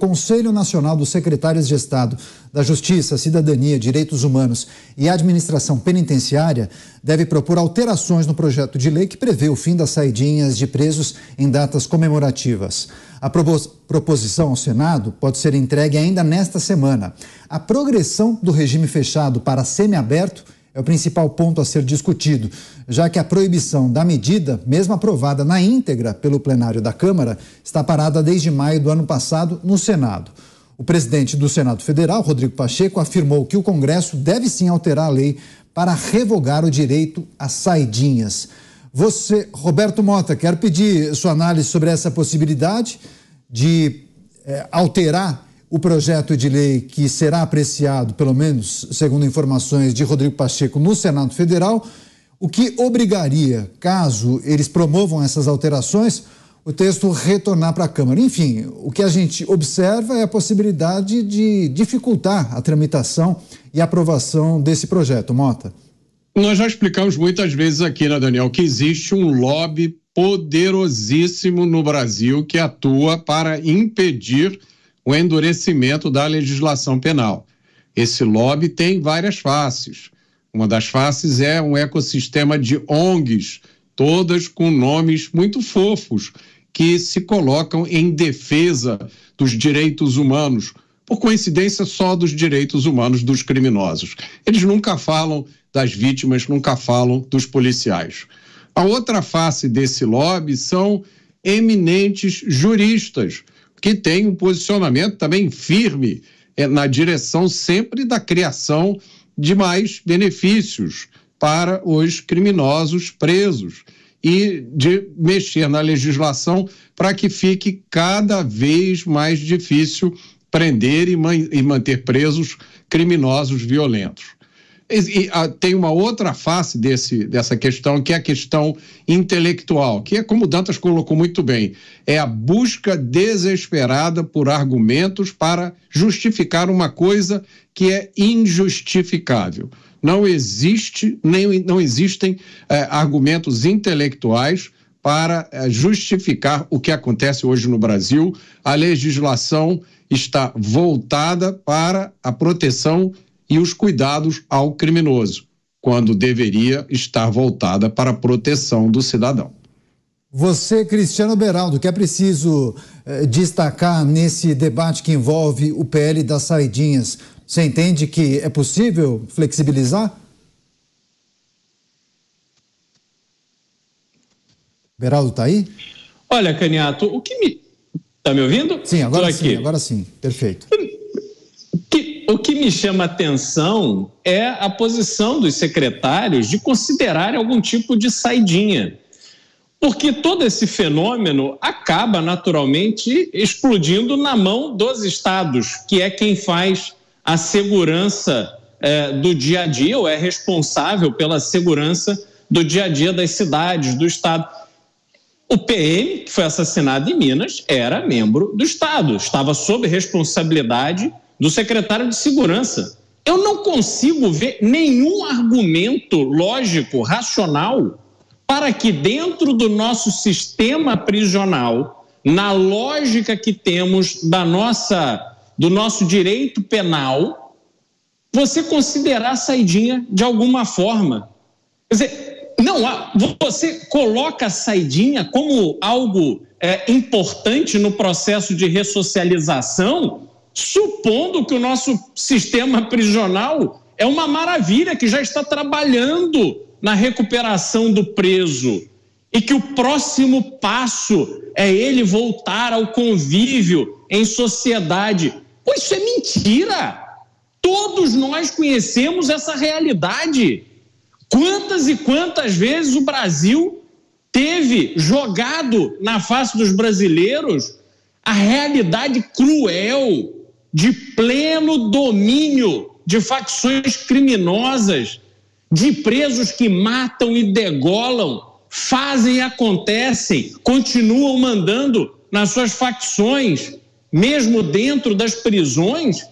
Conselho Nacional dos Secretários de Estado da Justiça, Cidadania, Direitos Humanos e Administração Penitenciária deve propor alterações no projeto de lei que prevê o fim das saidinhas de presos em datas comemorativas. A proposição ao Senado pode ser entregue ainda nesta semana. A progressão do regime fechado para semiaberto é o principal ponto a ser discutido, já que a proibição da medida, mesmo aprovada na íntegra pelo plenário da Câmara, está parada desde maio do ano passado no Senado. O presidente do Senado Federal, Rodrigo Pacheco, afirmou que o Congresso deve sim alterar a lei para revogar o direito às saidinhas. Você, Roberto Mota, quero pedir sua análise sobre essa possibilidade de é, alterar o projeto de lei que será apreciado, pelo menos segundo informações de Rodrigo Pacheco, no Senado Federal, o que obrigaria, caso eles promovam essas alterações, o texto retornar para a Câmara. Enfim, o que a gente observa é a possibilidade de dificultar a tramitação e aprovação desse projeto. Mota. Nós já explicamos muitas vezes aqui, né, Daniel, que existe um lobby poderosíssimo no Brasil que atua para impedir o endurecimento da legislação penal. Esse lobby tem várias faces. Uma das faces é um ecossistema de ONGs, todas com nomes muito fofos, que se colocam em defesa dos direitos humanos, por coincidência só dos direitos humanos dos criminosos. Eles nunca falam das vítimas, nunca falam dos policiais. A outra face desse lobby são eminentes juristas que tem um posicionamento também firme é, na direção sempre da criação de mais benefícios para os criminosos presos e de mexer na legislação para que fique cada vez mais difícil prender e, man e manter presos criminosos violentos. E, e, a, ah, tem uma outra face desse, dessa questão, que é a questão intelectual, que é como o Dantas colocou muito bem, é a busca desesperada por argumentos para justificar uma coisa que é injustificável. Não existe, nem não existem eh, argumentos intelectuais para eh, justificar o que acontece hoje no Brasil. A legislação está voltada para a proteção e os cuidados ao criminoso, quando deveria estar voltada para a proteção do cidadão. Você, Cristiano Beraldo, que é preciso eh, destacar nesse debate que envolve o PL das saidinhas, você entende que é possível flexibilizar? Beraldo está aí? Olha, Caniato, o que me. Está me ouvindo? Sim, agora sim, aqui. agora sim. Perfeito o que me chama atenção é a posição dos secretários de considerar algum tipo de saidinha. Porque todo esse fenômeno acaba naturalmente explodindo na mão dos estados, que é quem faz a segurança é, do dia a dia, ou é responsável pela segurança do dia a dia das cidades, do estado. O PM, que foi assassinado em Minas, era membro do estado, estava sob responsabilidade do secretário de Segurança. Eu não consigo ver nenhum argumento lógico, racional, para que dentro do nosso sistema prisional, na lógica que temos da nossa, do nosso direito penal, você considerar a saidinha de alguma forma. Quer dizer, não, você coloca a saidinha como algo é, importante no processo de ressocialização supondo que o nosso sistema prisional é uma maravilha, que já está trabalhando na recuperação do preso e que o próximo passo é ele voltar ao convívio em sociedade. Pô, isso é mentira! Todos nós conhecemos essa realidade. Quantas e quantas vezes o Brasil teve jogado na face dos brasileiros a realidade cruel de pleno domínio de facções criminosas, de presos que matam e degolam, fazem e acontecem, continuam mandando nas suas facções, mesmo dentro das prisões.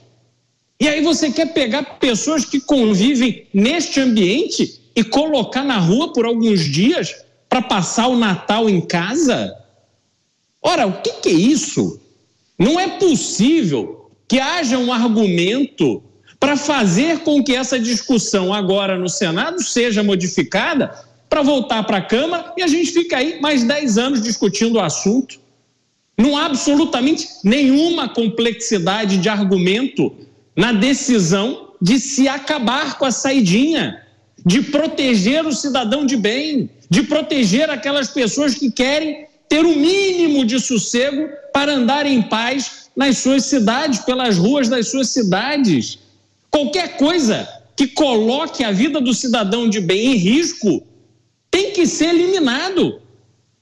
E aí você quer pegar pessoas que convivem neste ambiente e colocar na rua por alguns dias para passar o Natal em casa? Ora, o que, que é isso? Não é possível que haja um argumento para fazer com que essa discussão agora no Senado seja modificada para voltar para a Câmara e a gente fica aí mais 10 anos discutindo o assunto. Não há absolutamente nenhuma complexidade de argumento na decisão de se acabar com a saidinha, de proteger o cidadão de bem, de proteger aquelas pessoas que querem ter o um mínimo de sossego para andar em paz nas suas cidades, pelas ruas das suas cidades. Qualquer coisa que coloque a vida do cidadão de bem em risco tem que ser eliminado.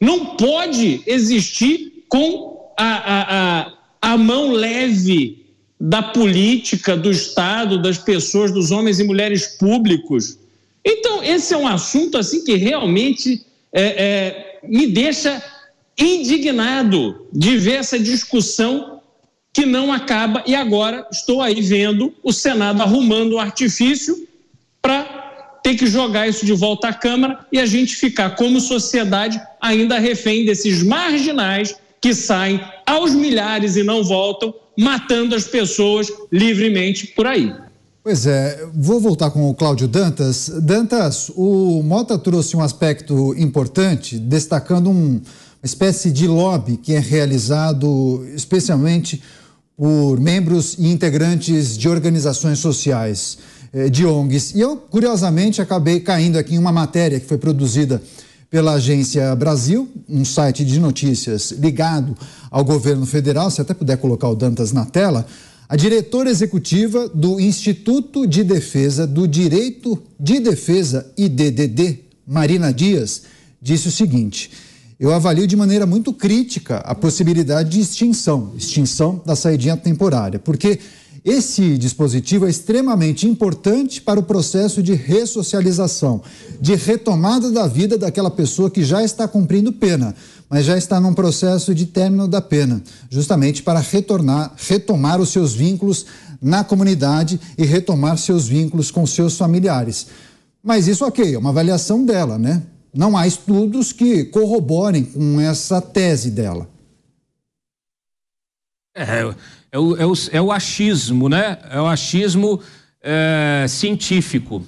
Não pode existir com a, a, a, a mão leve da política, do Estado, das pessoas, dos homens e mulheres públicos. Então, esse é um assunto assim que realmente é, é, me deixa indignado de ver essa discussão que não acaba e agora estou aí vendo o Senado arrumando um artifício para ter que jogar isso de volta à Câmara e a gente ficar, como sociedade, ainda refém desses marginais que saem aos milhares e não voltam, matando as pessoas livremente por aí. Pois é, vou voltar com o Cláudio Dantas. Dantas, o Mota trouxe um aspecto importante, destacando um, uma espécie de lobby que é realizado especialmente por membros e integrantes de organizações sociais, eh, de ONGs. E eu, curiosamente, acabei caindo aqui em uma matéria que foi produzida pela Agência Brasil, um site de notícias ligado ao governo federal. Se até puder colocar o Dantas na tela. A diretora executiva do Instituto de Defesa do Direito de Defesa, IDDD, Marina Dias, disse o seguinte eu avalio de maneira muito crítica a possibilidade de extinção, extinção da saidinha temporária, porque esse dispositivo é extremamente importante para o processo de ressocialização, de retomada da vida daquela pessoa que já está cumprindo pena, mas já está num processo de término da pena, justamente para retornar, retomar os seus vínculos na comunidade e retomar seus vínculos com seus familiares. Mas isso, ok, é uma avaliação dela, né? Não há estudos que corroborem com essa tese dela. É, é, o, é, o, é o é achismo, né? É o achismo é, científico.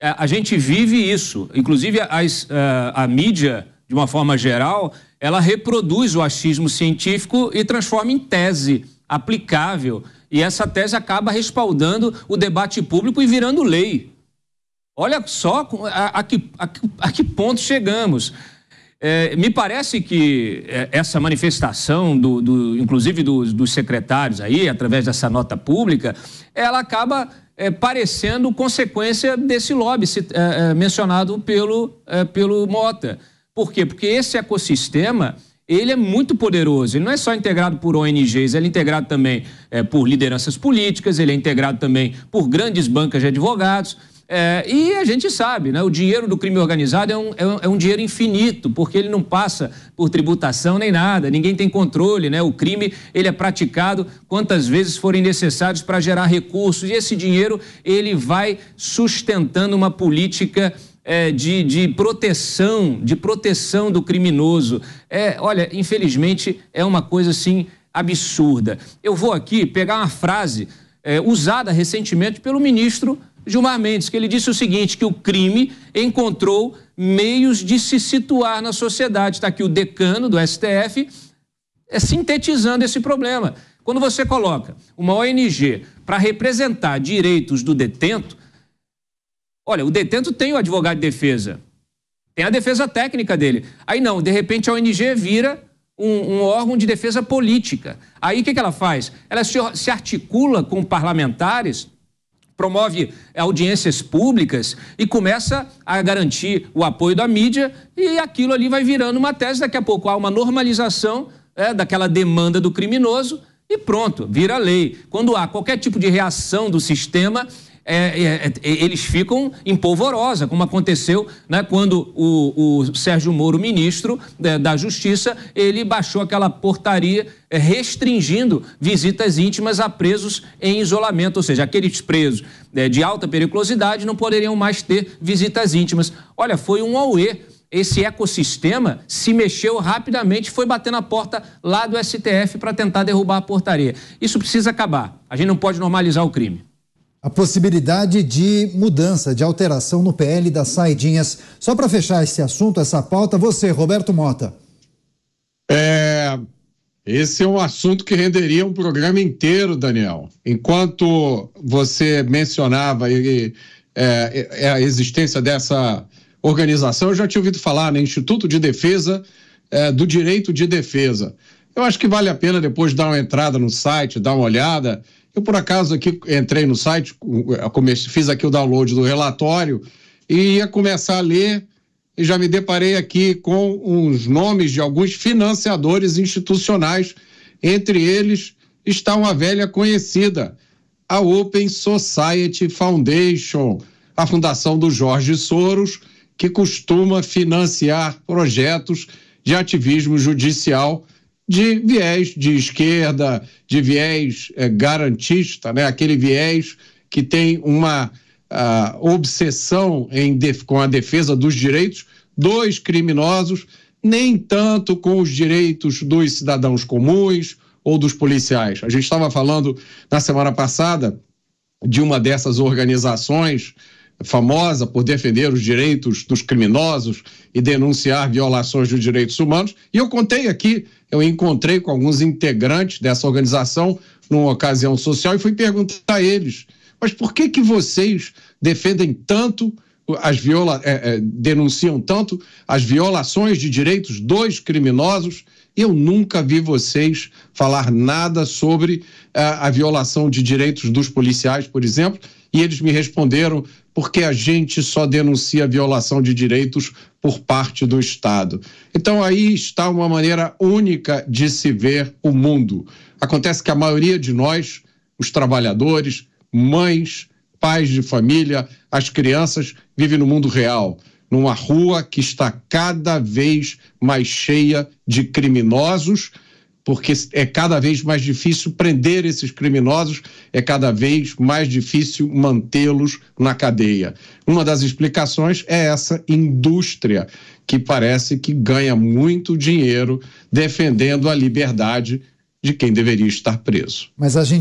É, a gente vive isso. Inclusive, as, a, é, a mídia, de uma forma geral, ela reproduz o achismo científico e transforma em tese aplicável. E essa tese acaba respaldando o debate público e virando lei. Olha só a, a, que, a, a que ponto chegamos. É, me parece que é, essa manifestação, do, do inclusive dos, dos, secretários aí, através dessa nota pública, ela acaba é, parecendo consequência desse lobby é, é, mencionado pelo, é, pelo Mota. Por quê? Porque esse ecossistema ele é muito poderoso. Ele não é só integrado por ONGs, ele é integrado também por lideranças políticas, ele é integrado também por grandes bancas de advogados. É, e a gente sabe, né, o dinheiro do crime organizado é um, é um, é, um, dinheiro infinito, porque ele não passa por tributação nem nada, ninguém tem controle, né? O crime ele é praticado quantas vezes forem necessários para gerar recursos, e esse dinheiro ele vai sustentando uma política é, de, de proteção, de proteção do criminoso. É, olha, infelizmente é uma coisa assim absurda. Eu vou aqui pegar uma frase é, usada recentemente pelo ministro Gilmar Mendes, que ele disse o seguinte, que o crime encontrou meios de se situar na sociedade. Está aqui o decano do STF é, sintetizando esse problema. Quando você coloca uma ONG para representar direitos do detento, olha, o detento tem o advogado de defesa, tem a defesa técnica dele. Aí não, de repente a ONG vira um, um órgão de defesa política. Aí o que, que ela faz? Ela se, se articula com parlamentares promove audiências públicas e começa a garantir o apoio da mídia e aquilo ali vai virando uma tese. Daqui a pouco há uma normalização é, daquela demanda do criminoso e pronto, vira lei. Quando há qualquer tipo de reação do sistema, é, é, é eles ficam em polvorosa, como aconteceu né, quando o, o, Sérgio Moro, ministro né, da Justiça, ele baixou aquela portaria é, restringindo visitas íntimas a presos em isolamento, ou seja, aqueles presos né, de alta periculosidade não poderiam mais ter visitas íntimas. Olha, foi um auê esse ecossistema se mexeu rapidamente, foi bater na porta lá do STF para tentar derrubar a portaria. Isso precisa acabar. A gente não pode normalizar o crime a possibilidade de mudança, de alteração no PL das saidinhas. Só para fechar esse assunto, essa pauta, você, Roberto Mota. É, esse é um assunto que renderia um programa inteiro, Daniel. Enquanto você mencionava é, é, a existência dessa organização, eu já tinha ouvido falar, né? Instituto de Defesa é, do Direito de Defesa. Eu acho que vale a pena depois dar uma entrada no site, dar uma olhada eu, por acaso, aqui entrei no site, fiz aqui o download do relatório e ia começar a ler e já me deparei aqui com os nomes de alguns financiadores institucionais. Entre eles está uma velha conhecida, a Open Society Foundation, a fundação do Jorge Soros, que costuma financiar projetos de ativismo judicial de viés de esquerda, de viés é, garantista, né? aquele viés que tem uma ah, obsessão em com a defesa dos direitos dos criminosos, nem tanto com os direitos dos cidadãos comuns ou dos policiais. A gente estava falando na semana passada de uma dessas organizações famosa por defender os direitos dos criminosos e denunciar violações dos direitos humanos. E eu contei aqui, eu encontrei com alguns integrantes dessa organização numa ocasião social e fui perguntar a eles: mas por que que vocês defendem tanto as viola, é, é, denunciam tanto as violações de direitos dos criminosos? Eu nunca vi vocês falar nada sobre uh, a violação de direitos dos policiais, por exemplo, e eles me responderam porque a gente só denuncia violação de direitos por parte do Estado. Então aí está uma maneira única de se ver o mundo. Acontece que a maioria de nós, os trabalhadores, mães, pais de família, as crianças, vive no mundo real, numa rua que está cada vez mais cheia de criminosos porque é cada vez mais difícil prender esses criminosos, é cada vez mais difícil mantê-los na cadeia. Uma das explicações é essa indústria que parece que ganha muito dinheiro defendendo a liberdade de quem deveria estar preso. Mas a gente